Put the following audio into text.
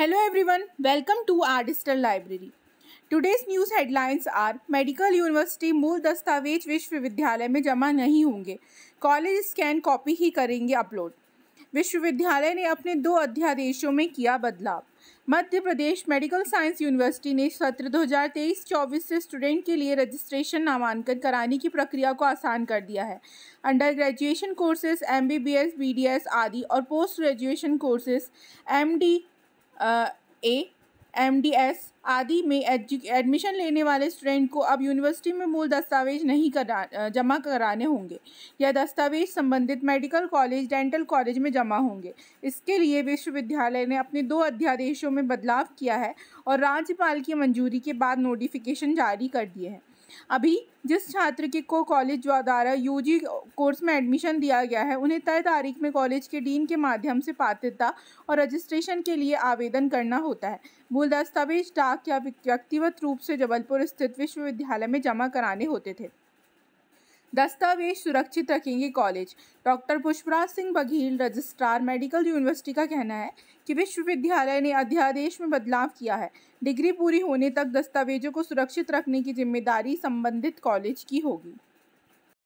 hello everyone welcome to our digital library today's news headlines our medical university मूल दस्तावेज विश्वविद्यालय में जमा नहीं होंगे कॉलेज स्कैन कॉपी ही करेंगे अपलोड विश्वविद्यालय ने अपने दो अध्यादेशों में किया बदलाव Madhya Pradesh medical science university ने सत्र 2023-24 से स्टूडेंट के लिए रजिस्ट्रेशन नामांकन कराने की प्रक्रिया को आसान कर दिया है under graduation courses M B B S B D S आदि और post graduation courses M D A M D S आदि में एडमिशन लेने वाले स्टूडेंट को अब यूनिवर्सिटी में मूल दस्तावेज नहीं करा जमा कराने होंगे यह दस्तावेज संबंधित मेडिकल कॉलेज डेंटल कॉलेज में जमा होंगे इसके लिए विश्वविद्यालय ने अपने दो अध्यादेशों में बदलाव किया है और राज्यपाल की मंजूरी के बाद नोटिफिकेशन जारी कर दिए हैं अभी जिस छात्र के को कॉलेज द्वारा यूजी कोर्स में एडमिशन दिया गया है उन्हें तय तारीख में कॉलेज के डीन के माध्यम से पात्रता और रजिस्ट्रेशन के लिए आवेदन करना होता है मूल दस्तावेज डाक या व्यक्तिगत रूप से जबलपुर स्थित विश्वविद्यालय में जमा कराने होते थे दस्तावेज सुरक्षित रखेंगे college doctor Pushpraj Singh Baghel registrar medical university का कहना है कि विश्वविद्यालय ने अध्यादेश में बदलाव किया है डिग्री पूरी होने तक दस्तावेजों को सुरक्षित रखने की जिम्मेदारी संबंधित कॉलेज की होगी